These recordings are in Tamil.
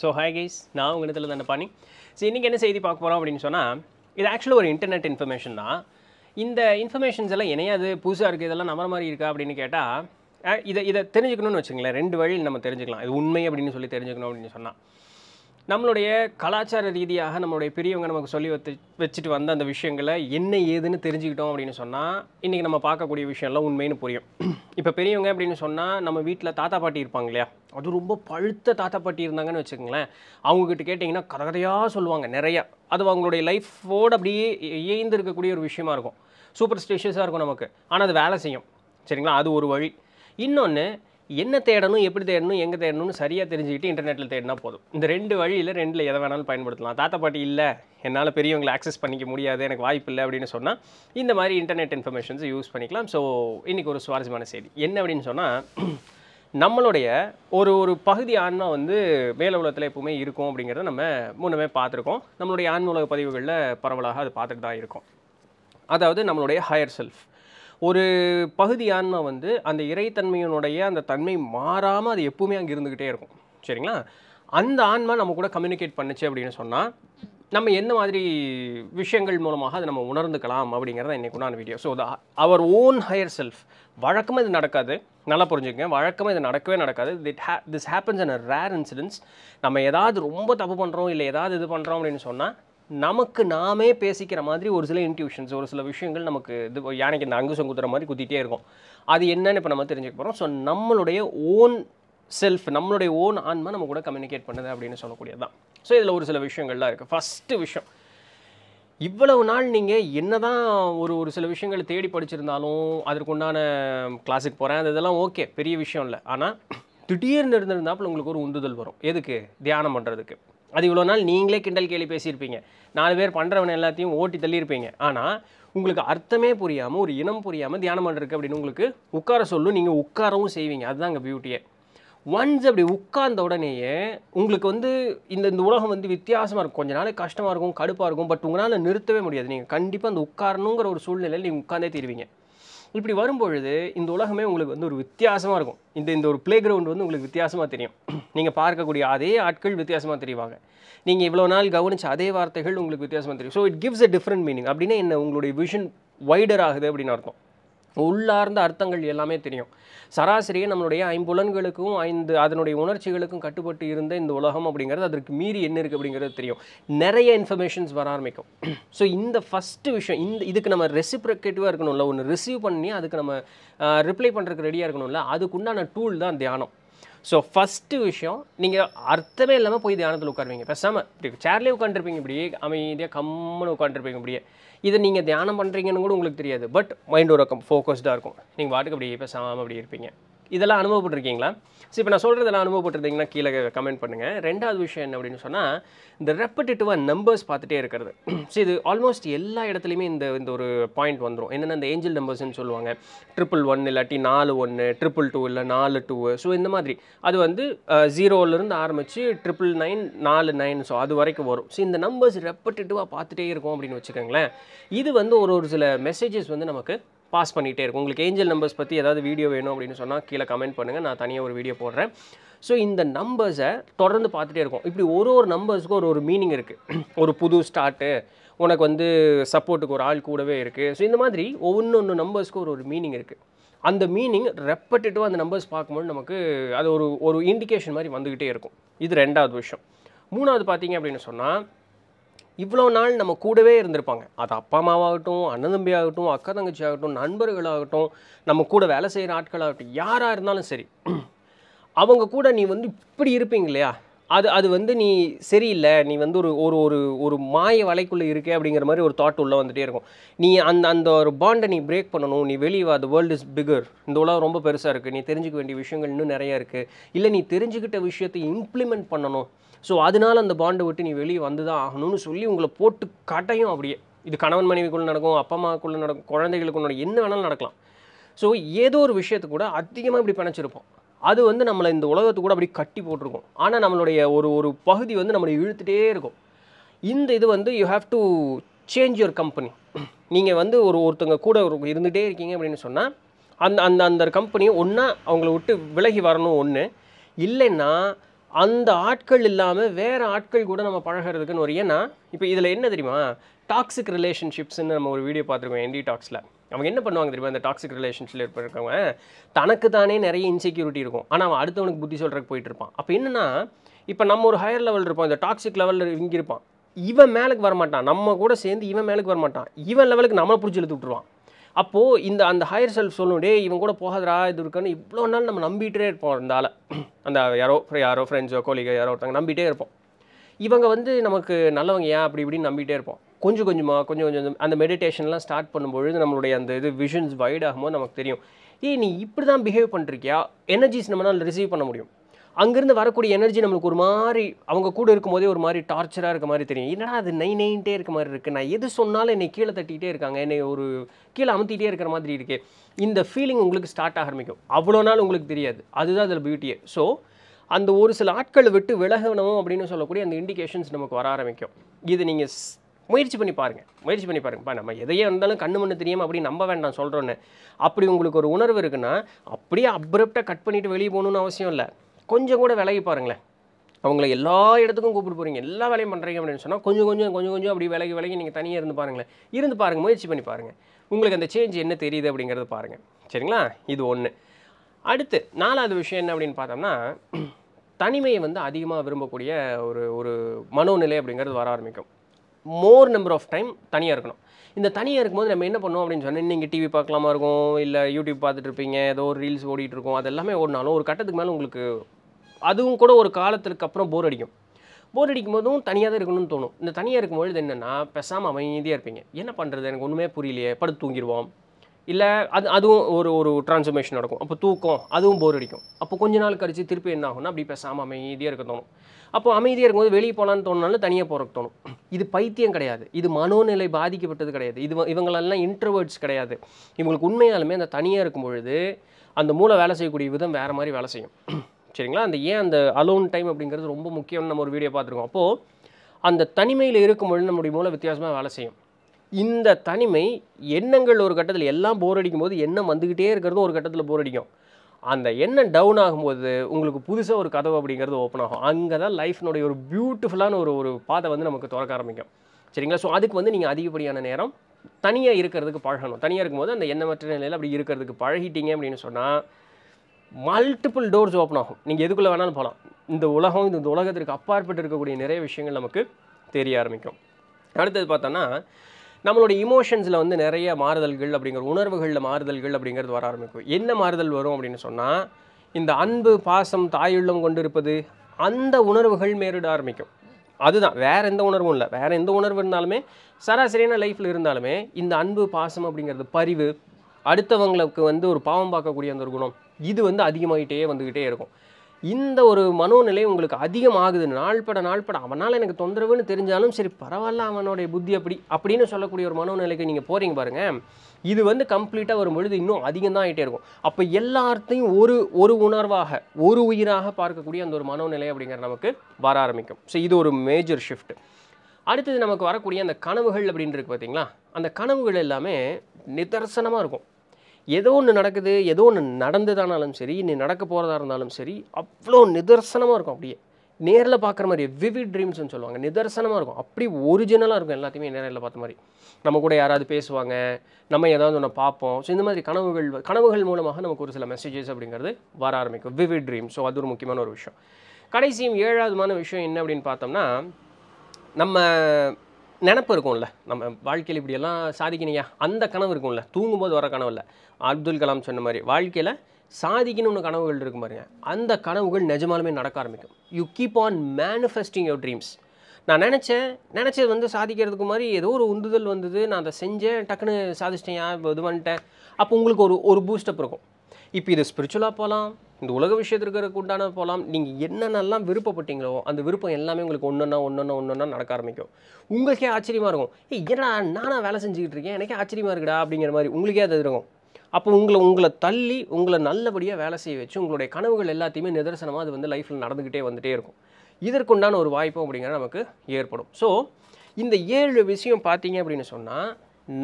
ஸோ ஹாய் கைஸ் நான் உங்கள் இடத்துல தானே பண்ணி ஸோ இன்றைக்கி என்ன செய்தி பார்க்க போகிறோம் அப்படின்னு சொன்னால் இது ஆக்சுவலாக ஒரு இன்டர்நெட் இன்ஃபர்மேஷன் தான் இந்த இன்ஃபர்மேஷன்ஸ் எல்லாம் இணையாது புதுசாக இருக்குது இதெல்லாம் நம்புற மாதிரி இருக்கா அப்படின்னு கேட்டால் இதை இதை தெரிஞ்சுக்கணும்னு வச்சுங்களேன் ரெண்டு வழி நம்ம தெரிஞ்சுக்கலாம் இது உண்மை அப்படின்னு சொல்லி தெரிஞ்சுக்கணும் அப்படின்னு சொன்னால் நம்மளுடைய கலாச்சார ரீதியாக நம்மளுடைய பெரியவங்க நமக்கு சொல்லி வச்சு வச்சுட்டு வந்த அந்த விஷயங்களை என்ன ஏதுன்னு தெரிஞ்சுக்கிட்டோம் அப்படின்னு சொன்னால் இன்றைக்கி நம்ம பார்க்கக்கூடிய விஷயம்லாம் உண்மைன்னு புரியும் இப்போ பெரியவங்க அப்படின்னு சொன்னால் நம்ம வீட்டில் தாத்தா பாட்டி இருப்பாங்க இல்லையா அது ரொம்ப பழுத்த தாத்தா பாட்டி இருந்தாங்கன்னு வச்சுக்கோங்களேன் அவங்கக்கிட்ட கேட்டிங்கன்னா கதகதையாக சொல்லுவாங்க நிறையா அது அவங்களுடைய லைஃப்போடு அப்படியே இயந்திருக்கக்கூடிய ஒரு விஷயமா இருக்கும் சூப்பர் ஸ்டிஷியஸாக இருக்கும் நமக்கு ஆனால் அது வேலை செய்யும் சரிங்களா அது ஒரு வழி இன்னொன்று என்ன தேடணும் எப்படி தேடணும் எங்கே தேடணும்னு சரியாக தெரிஞ்சுக்கிட்டு இன்டர்நெட்டில் தேடினா போதும் இந்த ரெண்டு வழியில் ரெண்டில் எதை வேணாலும் பயன்படுத்தலாம் தாத்தா பாட்டி இல்லை என்னால் பெரியவங்களை ஆக்சஸ் பண்ணிக்க முடியாது எனக்கு வாய்ப்பு இல்லை அப்படின்னு சொன்னால் இந்த மாதிரி இன்டர்நெட் இன்ஃபர்மேஷன்ஸ் யூஸ் பண்ணிக்கலாம் ஸோ இன்றைக்கி ஒரு சுவாரஸ்யமான செய்தி என்ன அப்படின்னு சொன்னால் நம்மளுடைய ஒரு ஒரு பகுதி ஆன்மா வந்து மேல உலகத்தில் எப்பவுமே இருக்கும் அப்படிங்கிறத நம்ம முன்னமே பார்த்துருக்கோம் நம்மளுடைய ஆன்ம உலக பதிவுகளில் பரவலாக அது பார்த்துட்டு தான் இருக்கும் அதாவது நம்மளுடைய ஹையர் செல்ஃப் ஒரு பகுதி ஆன்மா வந்து அந்த இறைத்தன்மையினுடைய அந்த தன்மை மாறாமல் அது எப்பவுமே அங்கே இருந்துக்கிட்டே இருக்கும் சரிங்களா அந்த ஆன்மா நம்ம கூட கம்யூனிகேட் பண்ணுச்சு அப்படின்னு சொன்னால் நம்ம என்ன மாதிரி விஷயங்கள் மூலமாக அதை நம்ம உணர்ந்துக்கலாம் அப்படிங்கிறத நான் video so our own higher self வழக்கமாக இது நடக்காது நல்லா புரிஞ்சுக்கங்க வழக்கமாக இது நடக்கவே நடக்காது திட் ஹே this happens in a rare incidents நம்ம ஏதாவது ரொம்ப தப்பு பண்ணுறோம் இல்லை ஏதாவது இது பண்ணுறோம் அப்படின்னு சொன்னால் நமக்கு நாமே பேசிக்கிற மாதிரி ஒரு சில இன்ட்யூஷன்ஸ் ஒரு சில விஷயங்கள் நமக்கு இது யானைக்கு இந்த அங்கு குத்துற மாதிரி குத்திட்டே இருக்கும் அது என்னன்னு இப்போ நம்ம தெரிஞ்சுக்க போகிறோம் ஸோ நம்மளுடைய ஓன் செல்ஃப் நம்மளுடைய ஓன் ஆன்மா நம்ம கூட கம்யூனிகேட் பண்ணுது அப்படின்னு சொல்லக்கூடியது தான் ஸோ இதில் ஒரு சில விஷயங்கள்லாம் இருக்குது ஃபஸ்ட்டு விஷயம் இவ்வளவு நாள் நீங்கள் என்ன தான் ஒரு ஒரு சில விஷயங்களை தேடி படிச்சிருந்தாலும் அதற்குண்டான கிளாஸுக்கு போகிறேன் அது இதெல்லாம் ஓகே பெரிய விஷயம் இல்லை ஆனால் திடீர்னு இருந்திருந்தாப்பில் உங்களுக்கு ஒரு உந்துதல் வரும் எதுக்கு தியானம் பண்ணுறதுக்கு அது இவ்வளோ நாள் நீங்களே கிண்டல் கேள்வி பேசியிருப்பீங்க நாலு பேர் பண்ணுறவன் எல்லாத்தையும் ஓட்டி தள்ளியிருப்பீங்க ஆனால் உங்களுக்கு அர்த்தமே புரியாமல் ஒரு இனம் புரியாமல் தியானம் பண்ணுறதுக்கு அப்படின்னு உங்களுக்கு உட்கார சொல்லும் நீங்கள் உட்காரவும் செய்வீங்க அதுதான் அங்கே பியூட்டியை ஒன்ஸ் அப்படி உட்கார்ந்த உடனேயே உங்களுக்கு வந்து இந்த இந்த உலகம் வந்து வித்தியாசமாக இருக்கும் கொஞ்ச நாளைக்கு கஷ்டமாக இருக்கும் கடுப்பாக இருக்கும் பட் உங்களால் நிறுத்தவே முடியாது நீங்கள் கண்டிப்பாக அந்த உட்காரணுங்கிற ஒரு சூழ்நிலையில் நீங்கள் உட்காந்தே தீருவீங்க இப்படி வரும்பொழுது இந்த உலகமே உங்களுக்கு வந்து ஒரு வித்தியாசமாக இருக்கும் இந்த இந்த ஒரு ப்ளே கிரவுண்ட் வந்து உங்களுக்கு வித்தியாசமாக தெரியும் நீங்கள் பார்க்கக்கூடிய அதே ஆட்கள் வித்தியாசமாக தெரிவாங்க நீங்கள் இவ்வளோ நாள் கவனித்த அதே வார்த்தைகள் உங்களுக்கு வித்தியாசமாக தெரியும் so it gives a different meaning அப்படின்னா என்ன உங்களுடைய விஷன் வைடர் ஆகுது அப்படின்னு அர்த்தம் உள்ளார்ந்த அர்த்தங்கள் எல்லாமே தெரியும் சராசரியை நம்மளுடைய ஐம்புலன்களுக்கும் ஐந்து அதனுடைய உணர்ச்சிகளுக்கும் கட்டுப்பட்டு இருந்த இந்த உலகம் அப்படிங்கிறது அதற்கு மீறி என்ன இருக்குது அப்படிங்கிறது தெரியும் நிறைய இன்ஃபர்மேஷன்ஸ் வர ஆரம்பிக்கும் ஸோ இந்த ஃபஸ்ட்டு விஷயம் இந்த இதுக்கு நம்ம ரெசிப்ரிகேட்டிவாக இருக்கணும்ல ஒன்று ரிசீவ் பண்ணி அதுக்கு நம்ம ரிப்ளை பண்ணுறதுக்கு ரெடியாக இருக்கணும்ல அதுக்குண்டான டூல் தான் தியானம் ஸோ ஃபஸ்ட்டு விஷயம் நீங்கள் அர்த்தமே இல்லாமல் போய் தியானத்தில் உட்காருவீங்க பேசாமல் இப்படி சேர்லேயே உட்காந்துருப்பீங்க இப்படியே அமைதியாக கம்முன்னு உட்காந்துருப்பீங்க இப்படியே இதை நீங்கள் தியானம் பண்ணுறீங்கன்னு கூட உங்களுக்கு தெரியாது பட் மைண்ட் ஒரு ஃபோக்கஸ்டாக இருக்கும் நீங்கள் வாட்டுக்கு அப்படியே பேசாமல் அப்படி இருப்பீங்க இதெல்லாம் அனுபவப்பட்டிருக்கீங்களா ஸோ இப்போ நான் சொல்கிறதெல்லாம் அனுபவப்பட்டிருந்தீங்கன்னா கீழே கமெண்ட் பண்ணுங்கள் ரெண்டாவது விஷயம் என்ன அப்படின்னு சொன்னால் இந்த ரெப்படிட்டிவாக நம்பர்ஸ் பார்த்துட்டே இருக்கிறது ஸோ இது ஆல்மோஸ்ட் எல்லா இடத்துலையுமே இந்த இந்த ஒரு பாயிண்ட் வந்துடும் என்னென்ன இந்த ஏஞ்சல் நம்பர்ஸ்னு சொல்லுவாங்க ட்ரிபிள் ஒன் இல்லாட்டி நாலு ஒன்று ட்ரிபிள் டூ இல்லை நாலு டூ ஸோ இந்த மாதிரி அது வந்து ஜீரோலேருந்து ஆரம்பித்து ட்ரிபிள் நைன் நாலு நைன் ஸோ அது வரைக்கும் வரும் ஸோ இந்த நம்பர்ஸ் ரெப்படிட்டிவாக பார்த்துட்டே இருக்கும் அப்படின்னு வச்சுக்கோங்களேன் இது வந்து ஒரு ஒரு சில மெசேஜஸ் வந்து நமக்கு பாஸ் பண்ணிகிட்டே இருக்கும் உங்களுக்கு ஏஞ்சல் நம்பர்ஸ் பற்றி ஏதாவது வீடியோ வேணும் அப்படின்னு சொன்னால் கீழே கமெண்ட் பண்ணுங்கள் நான் தனியாக ஒரு வீடியோ போடுறேன் ஸோ இந்த நம்பர்ஸை தொடர்ந்து பார்த்துட்டே இருக்கும் இப்படி ஒரு ஒரு நம்பர்ஸுக்கும் ஒரு ஒரு மீனிங் இருக்குது ஒரு புது ஸ்டார்ட்டு உனக்கு வந்து சப்போர்ட்டுக்கு ஒரு ஆள் கூடவே இருக்குது ஸோ இந்த மாதிரி ஒவ்வொன்று ஒன்று நம்பர்ஸ்க்கும் ஒரு ஒரு மீனிங் இருக்குது அந்த மீனிங் ரெப்பட்டேட்டிவாக அந்த நம்பர்ஸ் பார்க்கும்போது நமக்கு அது ஒரு ஒரு இண்டிகேஷன் மாதிரி வந்துக்கிட்டே இருக்கும் இது ரெண்டாவது விஷயம் மூணாவது பார்த்தீங்க அப்படின்னு சொன்னால் இவ்வளோ நாள் நம்ம கூடவே இருந்திருப்பாங்க அது அப்பா அம்மாவாகட்டும் அண்ணன் தம்பியாகட்டும் அக்கா தங்கச்சி ஆகட்டும் நண்பர்களாகட்டும் நம்ம கூட வேலை செய்கிற ஆட்களாகட்டும் யாராக இருந்தாலும் சரி அவங்க கூட நீ வந்து இப்படி இருப்பீங்க இல்லையா அது அது வந்து நீ சரியில்லை நீ வந்து ஒரு ஒரு ஒரு ஒரு மாய வலைக்குள்ளே இருக்கே அப்படிங்கிற மாதிரி ஒரு தாட் உள்ளே வந்துகிட்டே இருக்கும் நீ அந்த அந்த ஒரு பாண்டை நீ பிரேக் பண்ணணும் நீ வெளியே அது வேர்ல்டு இஸ் பிகர் இந்த உலகம் ரொம்ப பெருசாக இருக்குது நீ தெரிஞ்சுக்க வேண்டிய விஷயங்கள் இன்னும் நிறையா இருக்குது இல்லை நீ தெரிஞ்சுக்கிட்ட விஷயத்தை இம்ப்ளிமெண்ட் பண்ணணும் ஸோ அதனால் அந்த பாண்டை விட்டு நீ வெளியே வந்து தான் ஆகணும்னு சொல்லி உங்களை போட்டு கட்டையும் அப்படியே இது கணவன் மனைவிக்குள்ளே நடக்கும் அப்பா அம்மாக்குள்ளே நடக்கும் குழந்தைகளுக்குள்ள என்ன வேணாலும் நடக்கலாம் ஸோ ஏதோ ஒரு விஷயத்தை கூட அதிகமாக இப்படி பிணைச்சிருப்போம் அது வந்து நம்மளை இந்த உலகத்து கூட அப்படி கட்டி போட்டிருக்கோம் ஆனால் நம்மளுடைய ஒரு ஒரு பகுதி வந்து நம்மளை இழுத்துகிட்டே இருக்கும் இந்த இது வந்து you have to change your company நீங்கள் வந்து ஒரு ஒருத்தங்க கூட ஒரு இருந்துகிட்டே இருக்கீங்க அப்படின்னு சொன்னால் அந்த அந்த அந்த கம்பெனி ஒன்றா அவங்கள விட்டு விலகி வரணும் ஒன்று இல்லைன்னா அந்த ஆட்கள் இல்லாமல் வேறு ஆட்கள் கூட நம்ம பழகிறதுக்குன்னு ஒரு ஏன்னா இப்போ இதில் என்ன தெரியுமா டாக்ஸிக் ரிலேஷன்ஷிப்ஸ்ன்னு நம்ம ஒரு வீடியோ பார்த்துருக்கோம் என்டி டாக்ஸில் அவங்க என்ன பண்ணுவாங்க தெரியுமா அந்த டாக்ஸிக் ரிலேஷன்ஷிப்பில் இருக்கிறவங்க தனக்கு தானே நிறைய இன்செக்யூரிட்டி இருக்கும் ஆனால் அவன் அடுத்தவனுக்கு புத்தி சொல்கிறக்கு போயிட்டு இருப்பான் அப்போ என்னென்னா இப்போ நம்ம ஒரு ஹையர் லெவல் இருப்போம் இந்த டாக்ஸிக் லெவலில் இங்கே இருப்பான் இவன் மேலுக்கு வரமாட்டான் நம்ம கூட சேர்ந்து இவன் மேலுக்கு வரமாட்டான் இவன் லெவலுக்கு நம்மளை பிடிச்சி இழுத்து விட்டுருவான் அப்போது இந்த அந்த ஹையர் செல்ஃப் சொல்லணும் டே இவன் கூட போகாதரா இது இருக்கான்னு இவ்வளோ நாள் நம்ம நம்பிகிட்டே இருப்போம் அந்த அந்த யாரோ யாரோ ஃப்ரெண்ட்ஸோ கோலிகோ யாரோ ஒருத்தவங்க நம்பிகிட்டே இருப்போம் இவங்க வந்து நமக்கு நல்லவங்க ஏன் அப்படி இப்படின்னு நம்பிகிட்டே இருப்போம் கொஞ்சம் கொஞ்சமாக கொஞ்சம் கொஞ்சம் அந்த மெடிடேஷன்லாம் ஸ்டார்ட் பண்ணும்பொழுது நம்மளுடைய அந்த இது விஷன்ஸ் வைட் ஆகும்போது நமக்கு தெரியும் ஏ நீ இப்படி தான் பிஹேவ் பண்ணுறியா எனர்ஜிஸ் நம்மளால் ரிசீவ் பண்ண முடியும் அங்கேருந்து வரக்கூடிய எனர்ஜி நம்மளுக்கு ஒரு மாதிரி அவங்க கூட இருக்கும்போதே ஒரு மாதிரி டார்ச்சராக இருக்க மாதிரி தெரியும் என்னடா அது நை நைன்ட்டே இருக்க மாதிரி இருக்குது நான் எது சொன்னாலும் என்னை கீழே தட்டிகிட்டே இருக்காங்க என்னை ஒரு கீழே அமுத்திட்டே இருக்கிற மாதிரி இருக்குது இந்த ஃபீலிங் உங்களுக்கு ஸ்டார்ட் ஆக ஆரம்பிக்கும் அவ்வளோ நாள் உங்களுக்கு தெரியாது அதுதான் அதில் பியூட்டியே ஸோ அந்த ஒரு சில ஆட்களை விட்டு விலகணும் அப்படின்னு சொல்லக்கூடிய அந்த இண்டிகேஷன்ஸ் நமக்கு வர ஆரம்பிக்கும் இது நீங்கள் முயற்சி பண்ணி பாருங்கள் முயற்சி பண்ணி பாருங்கப்பா நம்ம எதையே இருந்தாலும் கண்ணு மண்ணு தெரியாமல் அப்படி நம்ப வேண்டாம் சொல்கிறோன்னு அப்படி உங்களுக்கு ஒரு உணர்வு இருக்குன்னா அப்படியே அப்ரப்டாக கட் பண்ணிவிட்டு வெளியே போகணுன்னு அவசியம் இல்லை கொஞ்சம் கூட விலகி பாருங்களேன் அவங்கள எல்லா இடத்துக்கும் கூப்பிட்டு போகிறீங்க எல்லா வேலையும் பண்ணுறீங்க அப்படின்னு சொன்னால் கொஞ்சம் கொஞ்சம் கொஞ்சம் கொஞ்சம் அப்படி விலகி விலகி நீங்கள் தனியாக இருந்து பாருங்களேன் இருந்து பாருங்கள் முயற்சி பண்ணி பாருங்கள் உங்களுக்கு அந்த சேஞ்ச் என்ன தெரியுது அப்படிங்கிறத பாருங்கள் சரிங்களா இது ஒன்று அடுத்து நாலாவது விஷயம் என்ன அப்படின்னு பார்த்தோம்னா தனிமையை வந்து அதிகமாக விரும்பக்கூடிய ஒரு ஒரு மனோநிலை அப்படிங்கிறது வர ஆரம்பிக்கும் மோர் நம்பர் ஆஃப் டைம் தனியாக இருக்கணும் இந்த தனியாக இருக்கும்போது நம்ம என்ன பண்ணுவோம் அப்படின்னு சொன்னால் நீங்கள் டிவி பார்க்கலாமா இருக்கும் இல்லை யூடியூப் பார்த்துட்டு இருப்பீங்க ஏதோ ஒரு ரீல்ஸ் ஓடிட்டு இருக்கும் அது எல்லாமே ஓடினாலும் ஒரு கட்டத்துக்கு மேலே உங்களுக்கு அதுவும் கூட ஒரு காலத்துக்கு அப்புறம் போர் அடிக்கும் போர் அடிக்கும் போதும் தனியாக தான் இருக்கணும்னு தோணும் இந்த தனியாக இருக்கும்போது என்னென்னா பெசாமல் அமைதியாக இருப்பீங்க என்ன பண்ணுறது எனக்கு ஒன்றுமே புரியலையே படுத்து தூங்கிடுவோம் இல்லை அது அதுவும் ஒரு ஒரு டிரான்ஸ்ஃபர்மேஷன் நடக்கும் அப்போ தூக்கம் அதுவும் போர் அடிக்கும் அப்போ கொஞ்ச நாள் கழித்து திருப்பி என்ன ஆகும்னா அப்படி பேசாமல் அமைதியாக இருக்க தோணும் அப்போ அமைதியாக இருக்கும்போது வெளியே போகலான்னு தோணுனாலும் தனியாக போகிறக்கு தோணும் இது பைத்தியம் கிடையாது இது மனோநிலை பாதிக்கப்பட்டது கிடையாது இது இவங்களெல்லாம் இன்ட்ரவர்ட்ஸ் கிடையாது இவங்களுக்கு உண்மையாலுமே அந்த தனியாக இருக்கும் பொழுது அந்த மூளை வேலை செய்யக்கூடிய விதம் வேறு மாதிரி வேலை செய்யும் சரிங்களா அந்த ஏன் அந்த அலோன் டைம் அப்படிங்கிறது ரொம்ப முக்கியம்னு நம்ம ஒரு வீடியோ பார்த்துருக்கோம் அப்போது அந்த தனிமையில் இருக்கும் பொழுது நம்முடைய மூளை வித்தியாசமாக வேலை செய்யும் இந்த தனிமை எண்ணங்கள் ஒரு கட்டத்தில் எல்லாம் போர் அடிக்கும் போது எண்ணம் வந்துக்கிட்டே இருக்கிறதும் ஒரு கட்டத்தில் போர் அடிக்கும் அந்த எண்ணம் டவுன் ஆகும்போது உங்களுக்கு புதுசாக ஒரு கதவு அப்படிங்கிறது ஓப்பன் ஆகும் அங்கே தான் லைஃப்னுடைய ஒரு பியூட்டிஃபுல்லான ஒரு ஒரு பாதை வந்து நமக்கு திறக்க ஆரம்பிக்கும் சரிங்களா ஸோ அதுக்கு வந்து நீங்கள் அதிகப்படியான நேரம் தனியாக இருக்கிறதுக்கு பழகணும் தனியாக இருக்கும்போது அந்த எண்ணமற்ற நிலையில் அப்படி இருக்கிறதுக்கு பழகிட்டீங்க அப்படின்னு சொன்னால் மல்டிபிள் டோர்ஸ் ஓப்பன் ஆகும் நீங்கள் எதுக்குள்ளே வேணாலும் போகலாம் இந்த உலகம் இந்த உலகத்திற்கு அப்பாற்பட்டு இருக்கக்கூடிய நிறைய விஷயங்கள் நமக்கு தெரிய ஆரம்பிக்கும் அடுத்தது பார்த்தோன்னா நம்மளோட இமோஷன்ஸில் வந்து நிறைய மாறுதல்கள் அப்படிங்கிற உணர்வுகளில் மாறுதல்கள் அப்படிங்கிறது வர ஆரம்பிக்கும் என்ன மாறுதல் வரும் அப்படின்னு சொன்னால் இந்த அன்பு பாசம் தாயுள்ளம் கொண்டு இருப்பது அந்த உணர்வுகள் மேரிட ஆரம்பிக்கும் அதுதான் வேறு எந்த உணர்வும் இல்லை வேறு எந்த உணர்வு இருந்தாலுமே சராசரியான லைஃப்பில் இருந்தாலுமே இந்த அன்பு பாசம் அப்படிங்கிறது பரிவு அடுத்தவங்களுக்கு வந்து ஒரு பாவம் பார்க்கக்கூடிய அந்த ஒரு குணம் இது வந்து அதிகமாகிட்டே வந்துக்கிட்டே இருக்கும் இந்த ஒரு மனோநிலை உங்களுக்கு அதிகம் ஆகுது நாள்பட நாள்பட அவனால் எனக்கு தொந்தரவுன்னு தெரிஞ்சாலும் சரி பரவாயில்ல அவனுடைய புத்தி அப்படி அப்படின்னு சொல்லக்கூடிய ஒரு மனோநிலைக்கு நீங்கள் போகிறீங்க பாருங்கள் இது வந்து கம்ப்ளீட்டாக வரும்பொழுது இன்னும் அதிகம் தான் ஆகிட்டே இருக்கும் அப்போ எல்லாத்தையும் ஒரு ஒரு உணர்வாக ஒரு உயிராக பார்க்கக்கூடிய அந்த ஒரு மனோநிலை அப்படிங்கிற நமக்கு வர ஆரம்பிக்கும் ஸோ இது ஒரு மேஜர் ஷிஃப்ட் அடுத்தது நமக்கு வரக்கூடிய அந்த கனவுகள் அப்படின்ட்டு இருக்குது பார்த்தீங்களா அந்த கனவுகள் எல்லாமே நிதர்சனமாக இருக்கும் ஏதோ ஒன்று நடக்குது ஏதோ ஒன்று நடந்ததானாலும் சரி நீ நடக்க போகிறதா இருந்தாலும் சரி அவ்வளோ நிதர்சனமாக இருக்கும் அப்படியே நேரில் பார்க்குற மாதிரி விவிட் ட்ரீம்ஸ்னு சொல்லுவாங்க நிதர்சனமாக இருக்கும் அப்படி ஒரிஜினலாக இருக்கும் எல்லாத்தையுமே நேரில் பார்த்த மாதிரி நம்ம கூட யாராவது பேசுவாங்க நம்ம ஏதாவது ஒன்று பார்ப்போம் ஸோ இந்த மாதிரி கனவுகள் கனவுகள் மூலமாக நமக்கு ஒரு சில மெசேஜஸ் அப்படிங்கிறது வர ஆரம்பிக்கும் விவிட் ட்ரீம் ஸோ அது ஒரு முக்கியமான ஒரு விஷயம் கடைசியும் ஏழாவதுமான விஷயம் என்ன அப்படின்னு பார்த்தோம்னா நம்ம நினப்பு இருக்கும்ல நம்ம வாழ்க்கையில் இப்படியெல்லாம் சாதிக்கணையா அந்த கனவு இருக்கும்ல தூங்கும்போது வர கனவு இல்லை அப்துல் கலாம் சொன்ன மாதிரி வாழ்க்கையில் சாதிக்கணும்னு கனவுகள் இருக்கும் பாருங்க அந்த கனவுகள் நிஜமாலுமே நடக்க ஆரம்பிக்கும் you keep on manifesting your dreams நான் நினச்சேன் நினச்சது வந்து சாதிக்கிறதுக்கு மாதிரி ஏதோ ஒரு உந்துதல் வந்தது நான் அதை செஞ்சேன் டக்குன்னு சாதிச்சிட்டேன் இது பண்ணிட்டேன் அப்போ உங்களுக்கு ஒரு ஒரு பூஸ்டப் இருக்கும் இப்போ இது ஸ்பிரிச்சுவலாக போகலாம் இந்த உலக விஷயத்திற்கு உண்டான போகலாம் நீங்கள் என்னென்னலாம் விருப்பப்பட்டீங்களோ அந்த விருப்பம் எல்லாமே உங்களுக்கு ஒன்றுன்னா ஒன்றுன்னா ஒன்றுன்னா நடக்க ஆரம்பிக்கும் உங்களுக்கே ஆச்சரியமாக இருக்கும் ஏ ஏன்னா நானாக வேலை செஞ்சுக்கிட்டு இருக்கேன் எனக்கே ஆச்சரியமாக இருக்குடா அப்படிங்கிற மாதிரி உங்களுக்கே அது இருக்கும் அப்போ உங்களை உங்களை தள்ளி உங்களை நல்லபடியாக வேலை செய்ய வச்சு உங்களுடைய கனவுகள் எல்லாத்தையுமே நிதர்சனமாக அது வந்து லைஃப்பில் நடந்துக்கிட்டே வந்துகிட்டே இருக்கும் இதற்குண்டான ஒரு வாய்ப்பு அப்படிங்கிற நமக்கு ஏற்படும் ஸோ இந்த ஏழு விஷயம் பார்த்தீங்க அப்படின்னு சொன்னால்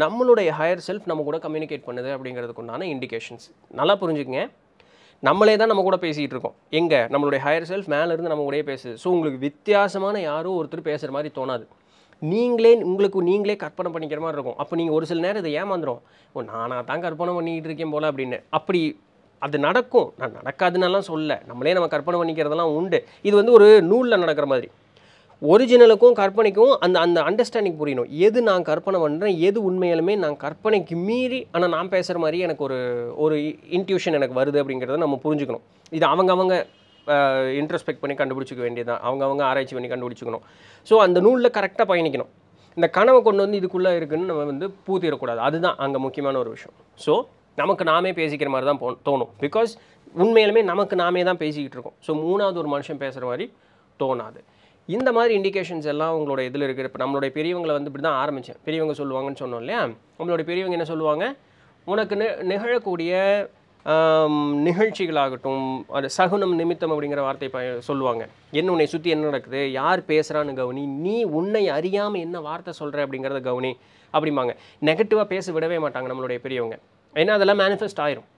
நம்மளுடைய ஹையர் செல்ஃப் நம்ம கூட கம்யூனிகேட் பண்ணுது அப்படிங்கிறதுக்கு உண்டான இண்டிகேஷன்ஸ் நல்லா புரிஞ்சுக்கங்க நம்மளே தான் நம்ம கூட பேசிகிட்டு இருக்கோம் எங்கே நம்மளுடைய ஹையர் செல்ஃப் மேலேருந்து நம்ம கூடயே பேசுது ஸோ உங்களுக்கு வித்தியாசமான யாரோ ஒருத்தர் பேசுகிற மாதிரி தோணாது நீங்களே உங்களுக்கு நீங்களே கற்பனை பண்ணிக்கிற மாதிரி இருக்கும் அப்போ நீங்கள் ஒரு சில நேரம் இதை ஏமாந்துடும் ஓ நானாக தான் கற்பனை பண்ணிக்கிட்டு இருக்கேன் போல் அப்படின்னு அப்படி அது நடக்கும் நான் நடக்காதுன்னெல்லாம் சொல்ல நம்மளே நம்ம கற்பனை பண்ணிக்கிறதெல்லாம் உண்டு இது வந்து ஒரு நூலில் நடக்கிற மாதிரி ஒரிஜினலுக்கும் கற்பனைக்கும் அந்த அந்த அண்டர்ஸ்டாண்டிங் புரியணும் எது நான் கற்பனை பண்ணுறேன் எது உண்மையிலுமே நான் கற்பனைக்கு மீறி ஆனால் நான் பேசுகிற மாதிரி எனக்கு ஒரு ஒரு இன்ட்யூஷன் எனக்கு வருது அப்படிங்கிறத நம்ம புரிஞ்சுக்கணும் இது அவங்க அவங்க இன்ட்ரஸ்பெக்ட் பண்ணி கண்டுபிடிச்சிக்க வேண்டியது அவங்க அவங்க ஆராய்ச்சி பண்ணி கண்டுபிடிச்சிக்கணும் ஸோ அந்த நூலில் கரெக்டாக பயணிக்கணும் இந்த கனவை கொண்டு வந்து இதுக்குள்ளே இருக்குதுன்னு நம்ம வந்து பூத்திடக்கூடாது அதுதான் அங்கே முக்கியமான ஒரு விஷயம் ஸோ நமக்கு நாமே பேசிக்கிற மாதிரி தான் போ தோணும் பிகாஸ் உண்மையிலுமே நமக்கு நாமே தான் பேசிக்கிட்டு இருக்கோம் ஸோ மூணாவது ஒரு மனுஷன் பேசுகிற மாதிரி தோணாது இந்த மாதிரி இண்டிகேஷன்ஸ் எல்லாம் உங்களோட இதில் இருக்கிற இப்போ நம்மளுடைய பெரியவங்களை வந்து இப்படி தான் ஆரம்பித்தேன் பெரியவங்க சொல்லுவாங்கன்னு சொன்னோம் இல்லையா நம்மளுடைய பெரியவங்க என்ன சொல்லுவாங்க உனக்கு நி நிகழக்கூடிய நிகழ்ச்சிகளாகட்டும் அது சகுனம் நிமித்தம் அப்படிங்கிற வார்த்தை ப சொல்லுவாங்க என்ன உன்னை சுற்றி என்ன நடக்குது யார் பேசுகிறான்னு கவனி நீ உன்னை அறியாமல் என்ன வார்த்தை சொல்கிற அப்படிங்கிறத கவனி அப்படிம்பாங்க நெகட்டிவாக பேச விடவே மாட்டாங்க நம்மளுடைய பெரியவங்க ஏன்னா அதெல்லாம் மேனிஃபெஸ்ட் ஆயிரும்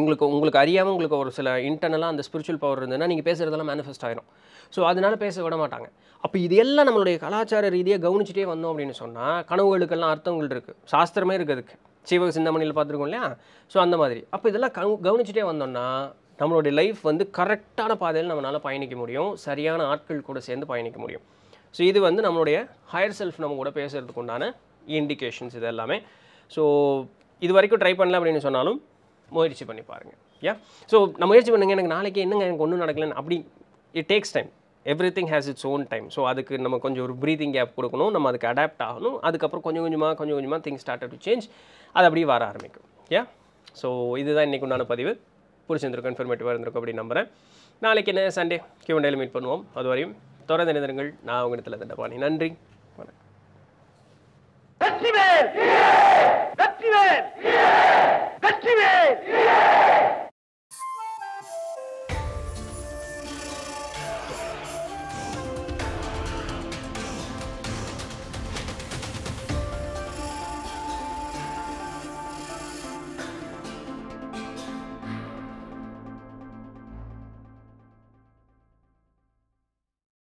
உங்களுக்கு உங்களுக்கு அறியாமல் உங்களுக்கு ஒரு சில இன்டர்னலாக அந்த ஸ்பிரிச்சுவல் பவர் இருந்ததுன்னா நீங்கள் பேசுகிறதெல்லாம் மேனிஃபெஸ்ட் ஆகிடும் ஸோ அதனால் பேச விட மாட்டாங்க அப்போ இது எல்லாம் நம்மளுடைய கலாச்சார ரீதியாக கவனிச்சிட்டே வந்தோம் அப்படின்னு சொன்னால் கனவுகளுக்கெல்லாம் அர்த்தங்கள் இருக்குது சாஸ்திரமே இருக்குது அதுக்கு சீவக சிந்தாமணியில் பார்த்துருக்கோம் இல்லையா ஸோ அந்த மாதிரி அப்போ இதெல்லாம் கவனிச்சிட்டே வந்தோம்னா நம்மளுடைய லைஃப் வந்து கரெக்டான பாதையில் நம்மளால் பயணிக்க முடியும் சரியான ஆட்கள் கூட சேர்ந்து பயணிக்க முடியும் ஸோ இது வந்து நம்மளுடைய ஹையர் செல்ஃப் நம்ம கூட பேசுகிறதுக்கு உண்டான இண்டிகேஷன்ஸ் இது எல்லாமே ஸோ இது வரைக்கும் ட்ரை பண்ணல அப்படின்னு சொன்னாலும் முயற்சி பண்ணி பாருங்கள் யா ஸோ நான் முயற்சி பண்ணுங்க எனக்கு நாளைக்கு என்னங்க எனக்கு ஒன்றும் நடக்கலன்னு அப்படி it takes time everything has its own time so அதுக்கு நம்ம கொஞ்சம் ஒரு ப்ரீதிங் கேப் கொடுக்கணும் நம்ம அதுக்கு அடாப்ட் ஆகணும் அதுக்கப்புறம் கொஞ்சம் கொஞ்சமாக கொஞ்சம் கொஞ்சமாக திங்ஸ் ஸ்டார்ட் டு சேஞ்ச் அது அப்படியே வர ஆரம்பிக்கும் யா ஸோ இதுதான் இன்றைக்கு உண்டான பதிவு பிடிச்சிருந்திருக்கும் கன்ஃபர்மேட்டிவாக இருந்திருக்கும் அப்படின்னு நம்புகிறேன் நாளைக்கு என்ன சண்டே கியூண்டேல மீட் பண்ணுவோம் அதுவரையும் தொடர்ந்து நினைந்திருங்கள் நான் உங்கள் இடத்துல தண்டபாணி நன்றி வணக்கம் வெற்றி வேல்